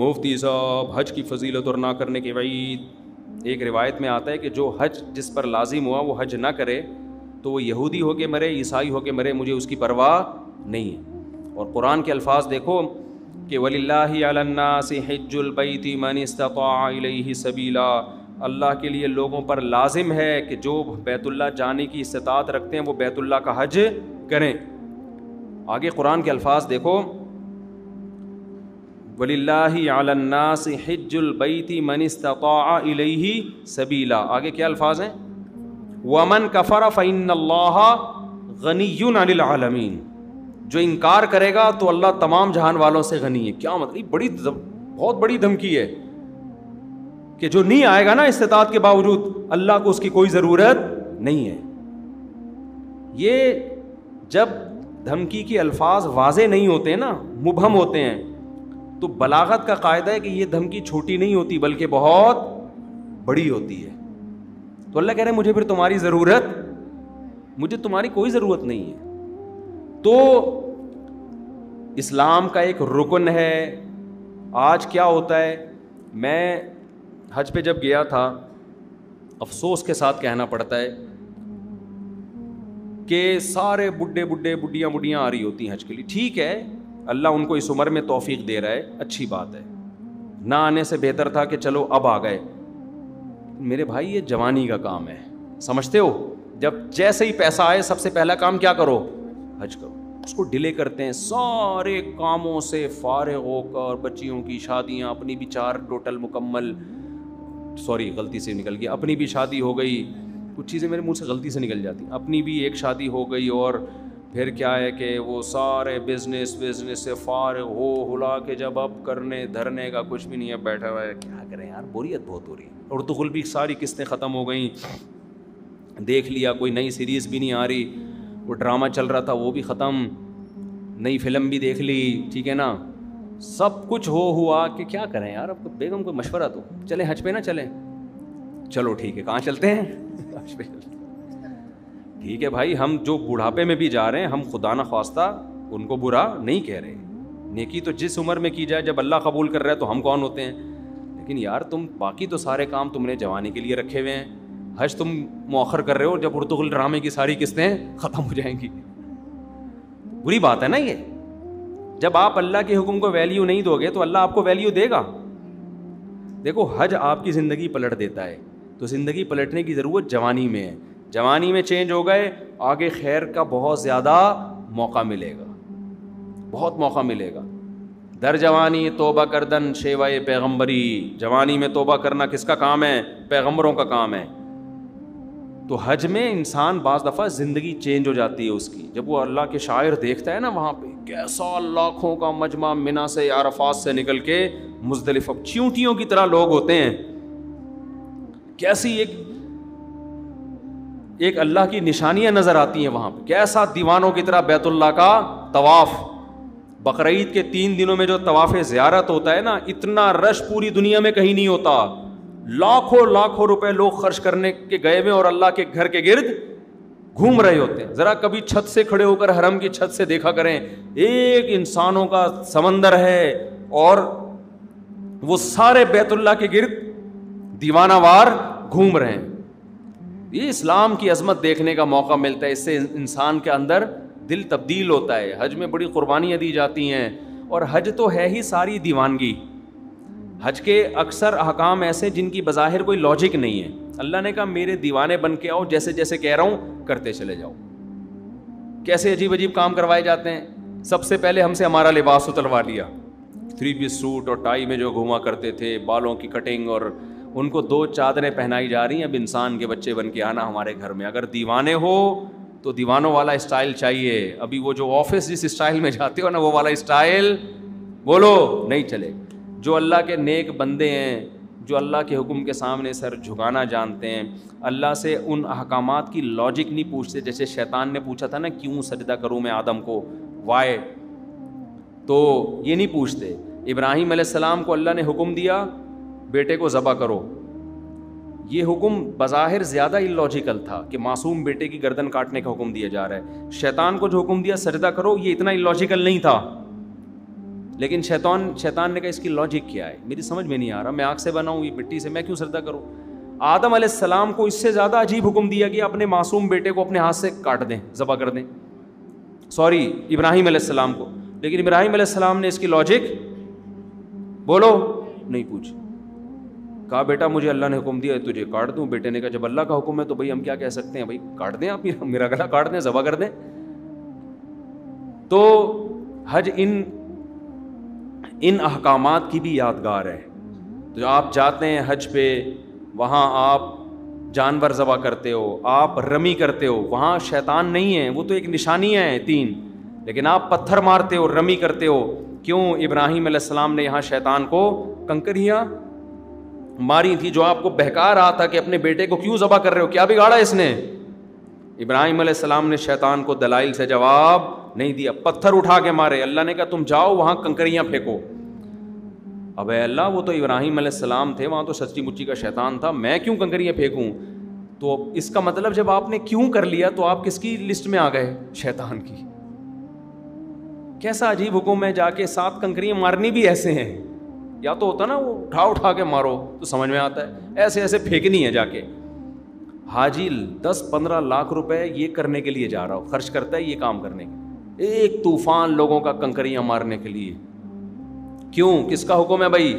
मुफ्ती साहब हज की फजीलत और ना करने के वईद एक रिवायत में आता है कि जो हज जिस पर लाजिम हुआ वो हज ना करे तो वो यहूदी होके मरे ईसाई होके मरे मुझे उसकी परवाह नहीं और कुरान के अल्फाज देखो कि वलील्लाजुलबैती मनस्तफ़ी सबीला अल्लाह के लिए लोगों पर लाजिम है कि जो बैतुल्ला जाने की इस्तात रखते हैं वो बैतुल्ला का हज करें आगे कुरान के अल्फाज देखो वलील्लास हिजुलबैती मनस्तफ़ी सबीला आगे क्या अल्फाज हैं वमन कफ़र फ़ैन जो इनकार करेगा तो अल्लाह तमाम जहान वालों से गनी है क्या मतलब बड़ी बहुत बड़ी धमकी है कि जो नहीं आएगा ना इस्तात के बावजूद अल्लाह को उसकी कोई ज़रूरत नहीं है ये जब धमकी के अल्फाज वाजे नहीं होते ना मुबहम होते हैं तो बलागत का कायदा है कि ये धमकी छोटी नहीं होती बल्कि बहुत बड़ी होती है तो अल्लाह कह रहे हैं मुझे फिर तुम्हारी ज़रूरत मुझे तुम्हारी कोई ज़रूरत नहीं है तो इस्लाम का एक रुकन है आज क्या होता है मैं हज पे जब गया था अफसोस के साथ कहना पड़ता है कि सारे बुढ़े बुढ़े बुढिया बुढ़ियाँ आ रही होती हैं हज के लिए ठीक है अल्लाह उनको इस उम्र में तोफीक दे रहा है अच्छी बात है ना आने से बेहतर था कि चलो अब आ गए मेरे भाई ये जवानी का काम है समझते हो जब जैसे ही पैसा आए सबसे पहला काम क्या करो हज करो उसको डिले करते हैं सारे कामों से फारग होकर बच्चियों की शादियां अपनी भी चार टोटल मुकम्मल सॉरी गलती से निकल गई अपनी भी शादी हो गई कुछ चीज़ें मेरे मुंह से गलती से निकल जाती अपनी भी एक शादी हो गई और फिर क्या है कि वो सारे बिजनेस बिजनेस से फार हो हुला के जब अब करने धरने का कुछ भी नहीं है बैठा हुआ है क्या करें यार बोरियत बहुत हो रही है और तो भी सारी किस्तें ख़त्म हो गई देख लिया कोई नई सीरीज़ भी नहीं आ रही वो ड्रामा चल रहा था वो भी ख़त्म नई फिल्म भी देख ली ठीक है ना सब कुछ हो हुआ कि क्या करें यार अब बेगम को मशवरा तो चले हज पे ना चलें चलो ठीक है कहाँ चलते हैं हज पे चलते ठीक है भाई हम जो बुढ़ापे में भी जा रहे हैं हम खुदा न खास्ता उनको बुरा नहीं कह रहे नेकी तो जिस उम्र में की जाए जब अल्लाह कबूल कर रहा है तो हम कौन होते हैं लेकिन यार तुम बाकी तो सारे काम तुमने जवानी के लिए रखे हुए हैं हज तुम मौखर कर रहे हो जब उर्तुगल ड्रामे की सारी किस्तें ख़त्म हो जाएंगी बुरी बात है ना ये जब आप अल्लाह के हुक्म को वैल्यू नहीं दोगे तो अल्लाह आपको वैल्यू देगा देखो हज आपकी ज़िंदगी पलट देता है तो ज़िंदगी पलटने की ज़रूरत जवानी में है जवानी में चेंज हो गए आगे खैर का बहुत ज़्यादा मौका मिलेगा बहुत मौका मिलेगा दर जवानी तोबा करदन शेवाए पैगम्बरी जवानी में तोबा करना किसका काम है पैगम्बरों का काम है तो हज में इंसान बज़ दफ़ा ज़िंदगी चेंज हो जाती है उसकी जब वो अल्लाह के शायर देखता है ना वहाँ पर कैसा लाखों का मजमा मिना से अरफात से निकल के मुजदलिफ चींटियों की तरह लोग होते हैं कैसी एक एक अल्लाह की निशानियां नज़र आती हैं वहां पर कैसा दीवानों की तरह बैतुल्ला का तवाफ़ बकर के तीन दिनों में जो तवाफ़ ज़्यारत होता है ना इतना रश पूरी दुनिया में कहीं नहीं होता लाखों लाखों रुपए लोग खर्च करने के गए हुए और अल्लाह के घर के गिर्द घूम रहे होते हैं ज़रा कभी छत से खड़े होकर हरम की छत से देखा करें एक इंसानों का समंदर है और वो सारे बैतुल्ला के गिर्द दीवानावार घूम रहे हैं ये इस्लाम की अजमत देखने का मौका मिलता है इससे इंसान के अंदर दिल तब्दील होता है हज में बड़ी कुर्बानियाँ दी जाती हैं और हज तो है ही सारी दीवानगी हज के अक्सर अहकाम ऐसे जिनकी बज़ाहिर कोई लॉजिक नहीं है अल्लाह ने कहा मेरे दीवाने बन के आओ जैसे जैसे कह रहा हूँ करते चले जाओ कैसे अजीब अजीब काम करवाए जाते हैं सबसे पहले हमसे हमारा लिबास उतरवा लिया थ्री पीस सूट और टाई में जो घुमा करते थे बालों की कटिंग और उनको दो चादरें पहनाई जा रही हैं अब इंसान के बच्चे बन के आना हमारे घर में अगर दीवाने हो तो दीवानों वाला स्टाइल चाहिए अभी वो जो ऑफिस जिस स्टाइल में जाते हो ना वो वाला स्टाइल बोलो नहीं चले जो अल्लाह के नेक बंदे हैं जो अल्लाह के हुक्म के सामने सर झुकाना जानते हैं अल्लाह से उन अहकाम की लॉजिक नहीं पूछते जैसे शैतान ने पूछा था ना क्यों सजदा करूँ मैं आदम को वाय तो ये नहीं पूछते इब्राहिम सलाम को अल्लाह ने हुक्म दिया बेटे को ज़बा करो ये हुक्म बज़ाहिर ज़्यादा इलॉजिकल था कि मासूम बेटे की गर्दन काटने का हुक्म दिया जा रहा है शैतान को जो हुक्म दिया सजदा करो ये इतना इलॉजिकल नहीं था लेकिन शैतान शैतान ने कहा इसकी लॉजिक क्या है मेरी समझ में नहीं आ रहा मैं आग से बनाऊँ ये मिट्टी से मैं क्यों सजदा करूँ आदम आसमाम को इससे ज़्यादा अजीब हुक्म दिया कि अपने मासूम बेटे को अपने हाथ से काट दें ज़बा कर दें सॉरी इब्राहिम आसमाम को लेकिन इब्राहिम आसमाम ने इसकी लॉजिक बोलो नहीं पूछी कहा बेटा मुझे अल्लाह ने हुक्म दिया तुझे काट दूँ बेटे ने कहा जब अल्लाह का हुक्म है तो भाई हम क्या कह सकते हैं भाई काट दें आप मेरा गला काट दें जबा कर दें तो हज इन इन अहकाम की भी यादगार है तो आप जाते हैं हज पे वहाँ आप जानवर ज़बा करते हो आप रमी करते हो वहाँ शैतान नहीं है वो तो एक निशानी है तीन लेकिन आप पत्थर मारते हो रमी करते हो क्यों इब्राहिम ने यहाँ शैतान को कंकरियाँ मारी थी जो आपको बहका रहा था कि अपने बेटे को क्यों जबा कर रहे हो क्या बिगाड़ा इसने इब्राहिम सलाम ने शैतान को दलाइल से जवाब नहीं दिया पत्थर उठा के मारे अल्लाह ने कहा तुम जाओ वहां कंकरियां फेंको अब अल्लाह वो तो इब्राहिम सलाम थे वहां तो सच्ची मुच्ची का शैतान था मैं क्यों कंकरियां फेंकूँ तो इसका मतलब जब आपने क्यों कर लिया तो आप किसकी लिस्ट में आ गए शैतान की कैसा अजीब हुक्म है जाके सात कंकरियां मारनी भी ऐसे हैं या तो होता ना वो उठा उठा के मारो तो समझ में आता है ऐसे ऐसे फेंकनी है जाके हाजी दस पंद्रह लाख रुपए ये करने के लिए जा रहा हो खर्च करता है ये काम करने के एक तूफान लोगों का कंकरियां मारने के लिए क्यों किसका हुक्म है भाई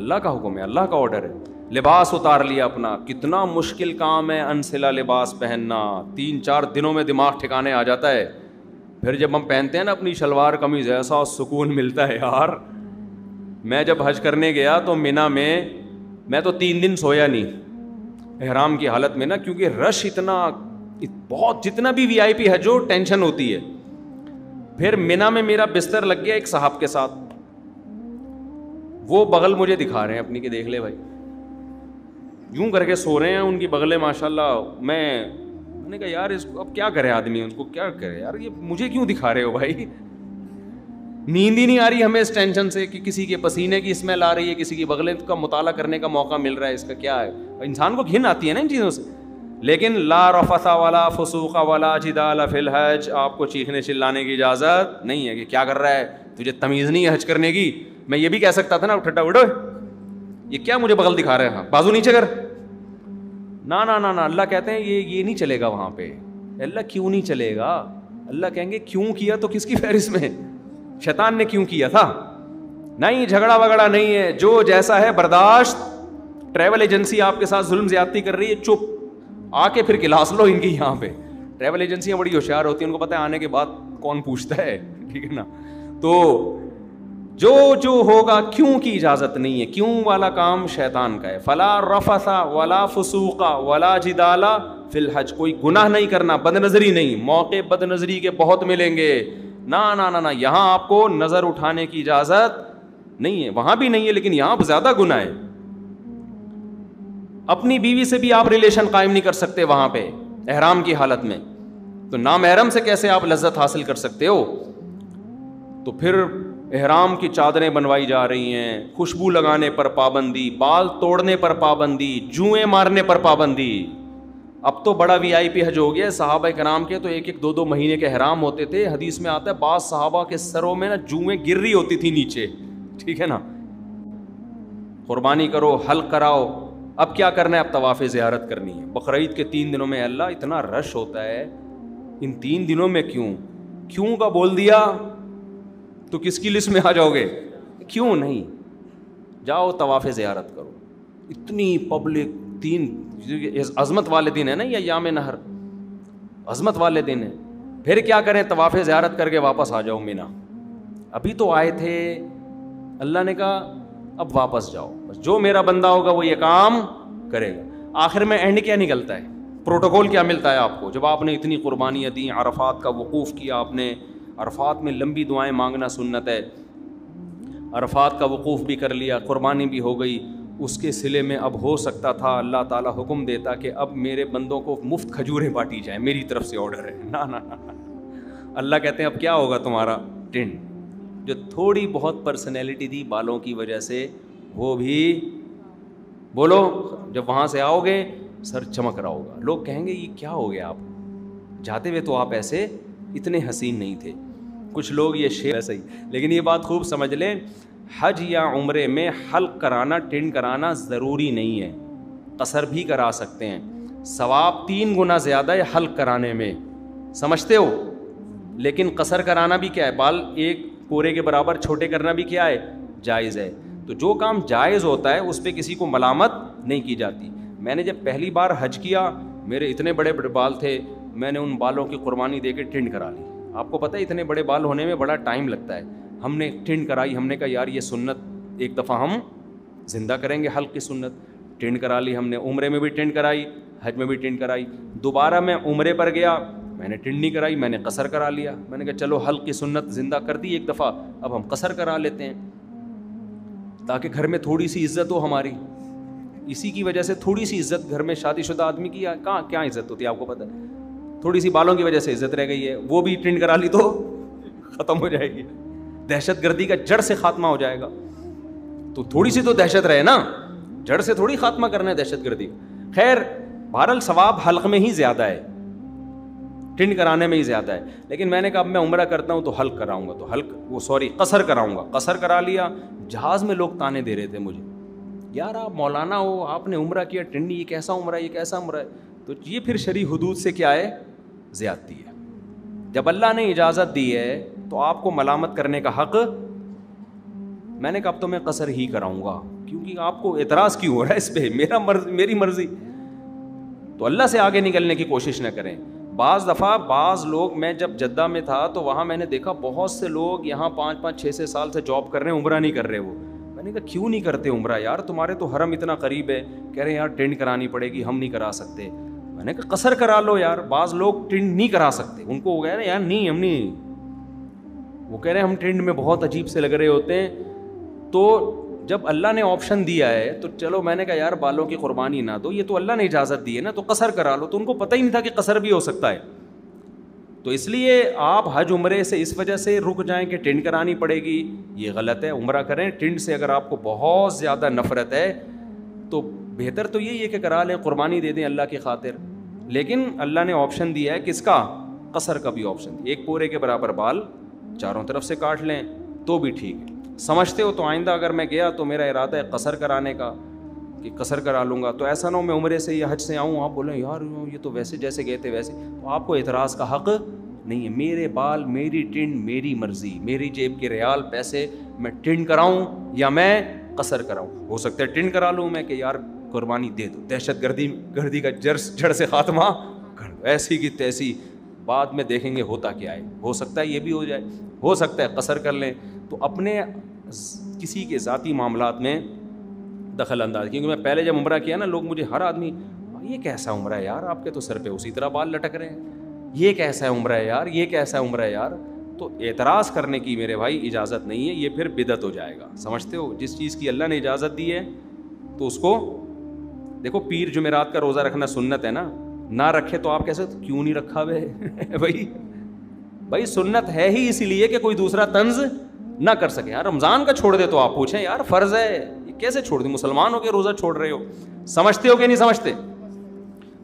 अल्लाह का हुक्म है अल्लाह का ऑर्डर है लिबास उतार लिया अपना कितना मुश्किल काम है अनसिला लिबास पहनना तीन चार दिनों में दिमाग ठिकाने आ जाता है फिर जब हम पहनते हैं ना अपनी शलवार कमीज ऐसा सुकून मिलता है यार मैं जब हज करने गया तो मीना में मैं तो तीन दिन सोया नहीं एहराम की हालत में ना क्योंकि रश इतना बहुत जितना भी वी आई पी है जो टेंशन होती है फिर मीना में मेरा बिस्तर लग गया एक साहब के साथ वो बगल मुझे दिखा रहे हैं अपनी के देख ले भाई यूं करके सो रहे हैं उनकी बगलें माशाल्लाह मैं मैंने कहा यार इसको अब क्या करे आदमी उनको क्या करे यार ये मुझे क्यों दिखा रहे हो भाई नींद ही नहीं आ रही हमें इस टेंशन से कि किसी के पसीने की स्मेल आ रही है किसी की बगले का मुताला करने का मौका मिल रहा है इसका क्या है इंसान को घिन आती है ना इन चीज़ों से लेकिन ला रफसा वाला फसूखा वाला जिदाला फिल हज आपको चीखने चिल्लाने की इजाज़त नहीं है कि क्या कर रहा है तुझे तमीज़ नहीं है हज करने की मैं ये भी कह सकता था ना ठट्टा उठो ये क्या मुझे बगल दिखा रहे हैं हाँ, बाजू नीचे कर ना ना ना ना अल्लाह कहते हैं ये ये नहीं चलेगा वहाँ पे अल्लाह क्यों नहीं चलेगा अल्लाह कहेंगे क्यों किया तो किसकी फहरिस्त में शैतान ने क्यों किया था नहीं झगड़ा वगड़ा नहीं है जो जैसा है बर्दाश्त ट्रैवल एजेंसी आपके साथ जुल्म ज्यादती कर रही है चुप आके फिर गिलास लो इनकी यहाँ पे ट्रैवल एजेंसियाँ बड़ी होशियार होती हैं उनको पता है आने के बाद कौन पूछता है ठीक है ना तो जो जो होगा क्यों की इजाज़त नहीं है क्यों वाला काम शैतान का है फला रफसा वला फसूका वाला जिदाला फिलहज कोई गुनाह नहीं करना बदनजरी नहीं मौके बदनजरी के बहुत मिलेंगे ना ना ना ना यहाँ आपको नज़र उठाने की इजाज़त नहीं है वहां भी नहीं है लेकिन यहां ज़्यादा गुना है अपनी बीवी से भी आप रिलेशन कायम नहीं कर सकते वहां पे एहराम की हालत में तो नामहरम से कैसे आप लज्जत हासिल कर सकते हो तो फिर एहराम की चादरें बनवाई जा रही हैं खुशबू लगाने पर पाबंदी बाल तोड़ने पर पाबंदी जुएं मारने पर पाबंदी अब तो बड़ा वी आई पी हज हो गया साहबा नाम के तो एक एक दो दो महीने के हराम होते थे हदीस में आता है बाद साहबा के सरों में ना जुएँ गिर रही होती थी नीचे ठीक है ना कुर्बानी करो हल कराओ अब क्या करना है अब तवाफ़ ज़्यारत करनी है बकरीद के तीन दिनों में अल्लाह इतना रश होता है इन तीन दिनों में क्यों क्यों का बोल दिया तो किसकी लिस्ट में आ जाओगे क्यों नहीं जाओ तवाफ़ ज़्यारत करो इतनी पब्लिक तीन अजमत वाले दिन है ना या याम नहर अजमत वाले दिन है फिर क्या करें तवाफ़ ज़्यारत करके वापस आ जाओ मीना अभी तो आए थे अल्लाह ने कहा अब वापस जाओ बस जो मेरा बंदा होगा वो ये काम करेगा आखिर में एंड क्या निकलता है प्रोटोकॉल क्या मिलता है आपको जब आपने इतनी कुर्बानियाँ दी अरफात का वकूफ़ किया आपने अरफात में लंबी दुआएं मांगना सुन्नत है अरफात का वकूफ़ भी कर लिया कुर्बानी भी हो गई उसके सिले में अब हो सकता था अल्लाह ताला हुक्म देता कि अब मेरे बंदों को मुफ्त खजूरें बांटी जाए मेरी तरफ से ऑर्डर है ना ना, ना, अल्लाह कहते हैं अब क्या होगा तुम्हारा टिंड जो थोड़ी बहुत पर्सनैलिटी थी बालों की वजह से वो भी बोलो जब वहाँ से आओगे सर चमक रहा होगा लोग कहेंगे ये क्या हो गया आप जाते हुए तो आप ऐसे इतने हसीन नहीं थे कुछ लोग ये शेर सही लेकिन ये बात खूब समझ लें हज या उम्र में हल कराना टेंड कराना ज़रूरी नहीं है कसर भी करा सकते हैं सवाब तीन गुना ज़्यादा है हल कराने में समझते हो लेकिन कसर कराना भी क्या है बाल एक कोरे के बराबर छोटे करना भी क्या है जायज़ है तो जो काम जायज़ होता है उस पर किसी को मलामत नहीं की जाती मैंने जब पहली बार हज किया मेरे इतने बड़े बड़े बाल थे मैंने उन बालों की कुर्बानी दे के टिंड करा ली आपको पता है इतने बड़े बाल होने में बड़ा टाइम लगता है हमने ट्रेंड कराई हमने कहा यार ये सुन्नत एक दफ़ा हम ज़िंदा करेंगे हल्क की सुन्नत ट्रेंड करा ली हमने उम्र में भी ट्रेंड कराई हज में भी ट्रेंड कराई दोबारा मैं उम्र पर गया मैंने नहीं कराई मैंने कसर करा लिया मैंने कहा चलो हल्क की सुन्नत ज़िंदा कर दी एक दफ़ा अब हम कसर करा लेते हैं ताकि घर में थोड़ी सी इज्जत हो हमारी इसी की वजह से थोड़ी सी इज्जत घर में शादीशुदा आदमी की कहाँ क्या इज्जत होती है आपको पता है थोड़ी सी बालों की वजह से इज्जत रह गई है वो भी ट्रेंड करा ली तो ख़त्म हो जाएगी दहशत गर्दी का जड़ से खात्मा हो जाएगा तो थोड़ी सी तो दहशत रहे ना जड़ से थोड़ी खात्मा करना है दहशत गर्दी खैर बहरल सवाब हल्क में ही ज़्यादा है टिंड कराने में ही ज़्यादा है लेकिन मैंने कहा अब मैं उम्र करता हूँ तो हल्क कराऊंगा तो हल्क वो सॉरी कसर कराऊंगा कसर करा लिया जहाज़ में लोग ताने दे रहे थे मुझे यार आप मौलाना हो आपने उम्र किया टिंडी ये कैसा उम्र है ये कैसा उम्र है तो ये फिर शरी हदूद से क्या है ज़्यादती है जब अल्लाह ने इजाज़त दी है तो आपको मलामत करने का हक़ मैंने कहा अब तो मैं कसर ही कराऊंगा क्योंकि आपको एतराज़ क्यों हो रहा है इस पर मेरा मर्जी मेरी मर्ज़ी तो अल्लाह से आगे निकलने की कोशिश ना करें बाज़ दफ़ा बाज़ लोग मैं जब जद्दा में था तो वहाँ मैंने देखा बहुत से लोग यहाँ पाँच पाँच छः छः साल से जॉब कर रहे हैं उम्रा नहीं कर रहे वो मैंने कहा क्यों नहीं करते उम्र यार तुम्हारे तो हरम इतना करीब है कह रहे हैं यार टेंट करानी पड़ेगी हम नहीं करा सकते मैंने कहा कसर करा लो यार बाज़ लोग टेंट नहीं करा सकते उनको कह रहे यार नहीं हम नहीं वो कह रहे हैं हम ट्रेंड में बहुत अजीब से लग रहे होते हैं तो जब अल्लाह ने ऑप्शन दिया है तो चलो मैंने कहा यार बालों की कुर्बानी ना दो ये तो अल्लाह ने इजाज़त दी है ना तो कसर करा लो तो उनको पता ही नहीं था कि कसर भी हो सकता है तो इसलिए आप हज उम्रे से इस वजह से रुक जाएं कि टेंट करानी पड़ेगी ये गलत है उम्र करें टिंड से अगर आपको बहुत ज़्यादा नफरत है तो बेहतर तो यही है कि करा लें कुर्बानी दे दें अल्लाह की खातिर लेकिन अल्लाह ने ऑप्शन दिया है किसका कसर का भी ऑप्शन दिया एक पूरे के बराबर बाल चारों तरफ से काट लें तो भी ठीक है समझते हो तो आइंदा अगर मैं गया तो मेरा इरादा है कसर कराने का कि कसर करा लूँगा तो ऐसा ना हो मैं उम्र से या हज से आऊँ आप बोलें यार ये तो वैसे जैसे गए थे वैसे तो आपको एतराज़ का हक़ नहीं है मेरे बाल मेरी टिन मेरी मर्ज़ी मेरी जेब के रयाल पैसे मैं टिन कराऊँ या मैं कसर कराऊँ हो सकता है टिन करा लूँ मैं कि यार कुर्बानी दे दो दहशत गर्दी गर्दी का जड़ जड़ से ख़ात्मा कर ऐसी की तैसी बाद में देखेंगे होता क्या है हो सकता है ये भी हो जाए हो सकता है कसर कर लें तो अपने किसी के ज़ाती मामला में दखल अंदाज क्योंकि मैं पहले जब उम्र किया ना लोग मुझे हर आदमी हाँ, ये कैसा उम्र है यार आपके तो सर पर उसी तरह बाल लटक रहे हैं ये कैसा उम्र है यार ये कैसा उम्र है यार तो एतराज़ करने की मेरे भाई इजाज़त नहीं है ये फिर बिदत हो जाएगा समझते हो जिस चीज़ की अल्लाह ने इजाज़त दी है तो उसको देखो पीर जुमेरात का रोज़ा रखना सुन्नत है ना ना रखे तो आप कैसे क्यों नहीं रखा वे भाई भाई सुन्नत है ही इसीलिए कि कोई दूसरा तंज ना कर सके यार रमज़ान का छोड़ दे तो आप पूछें यार फ़र्ज़ है ये कैसे छोड़ दें मुसलमान हो के रोज़ा छोड़ रहे हो समझते हो कि नहीं समझते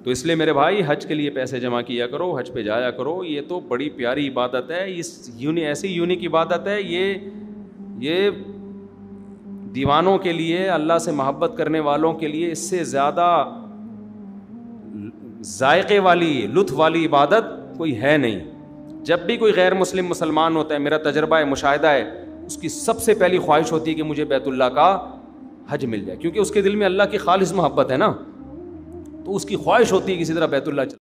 तो इसलिए मेरे भाई हज के लिए पैसे जमा किया करो हज पे जाया करो ये तो बड़ी प्यारी इबादत है इस यूनि ऐसी यूनिक इबादत है ये ये दीवानों के लिए अल्लाह से मोहब्बत करने वालों के लिए इससे ज़्यादा जायक़े वाली लुत्फ़ वाली इबादत कोई है नहीं जब भी कोई गैर मुस्लिम मुसलमान होता है मेरा तजर्बा है मुशाह है उसकी सबसे पहली ख्वाहिश होती है कि मुझे बैतुल्ला का हज मिल जाए क्योंकि उसके दिल में अल्लाह की खालिश मोहब्बत है ना तो उसकी ख्वाहिश होती है किसी तरह बैतुल्ला